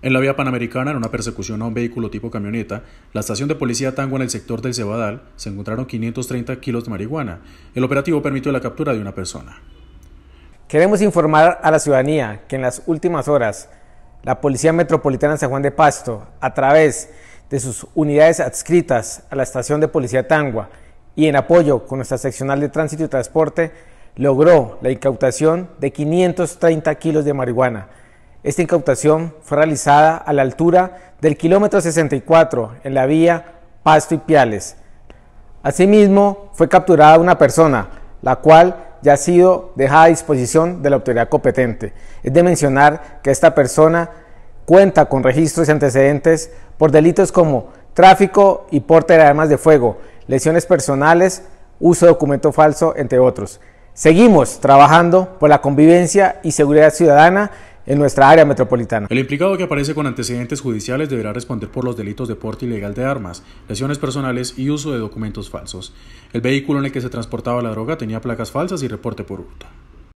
En la vía panamericana, en una persecución a un vehículo tipo camioneta, la estación de policía Tangua en el sector del Cebadal se encontraron 530 kilos de marihuana. El operativo permitió la captura de una persona. Queremos informar a la ciudadanía que en las últimas horas, la Policía Metropolitana de San Juan de Pasto, a través de sus unidades adscritas a la estación de policía Tangua y en apoyo con nuestra seccional de tránsito y transporte, logró la incautación de 530 kilos de marihuana esta incautación fue realizada a la altura del kilómetro 64 en la vía Pasto y Piales. Asimismo, fue capturada una persona, la cual ya ha sido dejada a disposición de la autoridad competente. Es de mencionar que esta persona cuenta con registros y antecedentes por delitos como tráfico y porte de armas de fuego, lesiones personales, uso de documento falso, entre otros. Seguimos trabajando por la convivencia y seguridad ciudadana en nuestra área metropolitana. El implicado que aparece con antecedentes judiciales deberá responder por los delitos de porte ilegal de armas, lesiones personales y uso de documentos falsos. El vehículo en el que se transportaba la droga tenía placas falsas y reporte por hurto.